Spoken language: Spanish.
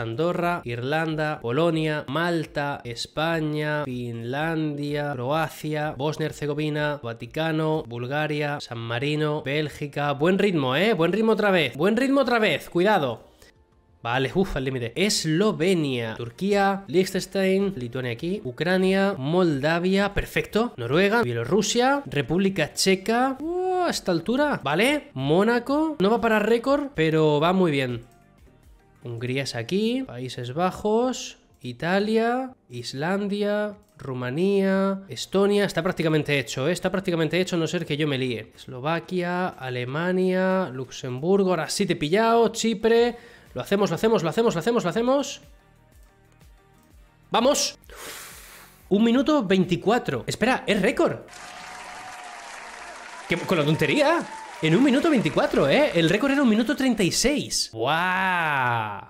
Andorra, Irlanda, Polonia, Malta, España, Finlandia, Croacia, Bosnia-Herzegovina, Vaticano, Bulgaria, San Marino, Bélgica. Buen ritmo, ¿eh? Buen ritmo otra vez. Buen ritmo otra vez. Cuidado. Vale, uff, al límite. Eslovenia, Turquía, Liechtenstein, Lituania aquí, Ucrania, Moldavia, perfecto. Noruega, Bielorrusia, República Checa. Uh, a esta altura, ¿vale? Mónaco, no va para récord, pero va muy bien. Hungría es aquí, Países Bajos, Italia, Islandia, Rumanía, Estonia, está prácticamente hecho, ¿eh? está prácticamente hecho, a no ser que yo me líe. Eslovaquia, Alemania, Luxemburgo, ahora sí te he pillado, Chipre. Lo hacemos, lo hacemos, lo hacemos, lo hacemos, lo hacemos. ¡Vamos! Un minuto 24. Espera, es récord. ¿Qué, con la tontería. En un minuto 24, ¿eh? El récord era un minuto 36. ¡Wow!